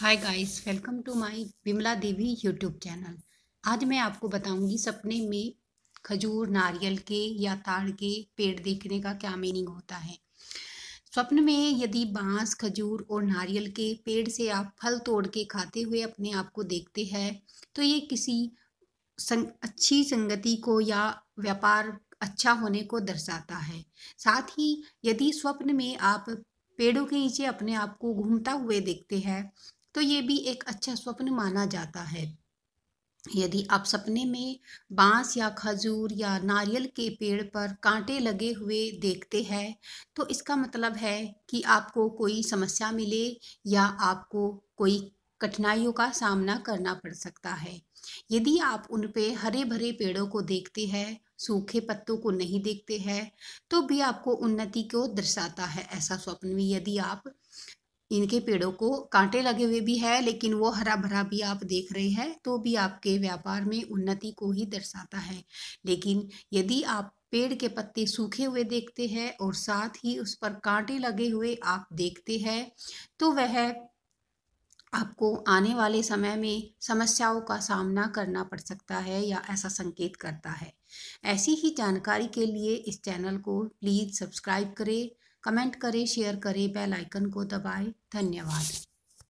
hi guys welcome to my Vimla Devi YouTube channel आज मैं आपको बताऊंगी सपने में खजूर नारियल के या ताड़ के पेड़ देखने का क्या मीनिंग होता है स्वप्न में यदि बांस खजूर और नारियल के पेड़ से आप फल तोड़ के खाते हुए अपने आप को देखते हैं तो ये किसी संग, अच्छी संगति को या व्यापार अच्छा होने को दर्शाता है साथ ही यदि स्वप्न में आप पेड़ों के नीचे अपने आप को घूमता हुए देखते हैं तो ये भी एक अच्छा स्वप्न माना जाता है यदि आप सपने में बांस या खजूर या नारियल के पेड़ पर कांटे लगे हुए देखते हैं तो इसका मतलब है कि आपको कोई समस्या मिले या आपको कोई कठिनाइयों का सामना करना पड़ सकता है यदि आप उन पे हरे भरे पेड़ों को देखते हैं सूखे पत्तों को नहीं देखते हैं तो भी आपको उन्नति को दर्शाता है ऐसा स्वप्न भी यदि आप इनके पेड़ों को कांटे लगे हुए भी है लेकिन वो हरा भरा भी आप देख रहे हैं तो भी आपके व्यापार में उन्नति को ही दर्शाता है लेकिन यदि आप पेड़ के पत्ते सूखे हुए देखते हैं और साथ ही उस पर कांटे लगे हुए आप देखते हैं तो वह आपको आने वाले समय में समस्याओं का सामना करना पड़ सकता है या ऐसा संकेत करता है ऐसी ही जानकारी के लिए इस चैनल को प्लीज़ सब्सक्राइब करें कमेंट करें शेयर करें बेल आइकन को दबाएं धन्यवाद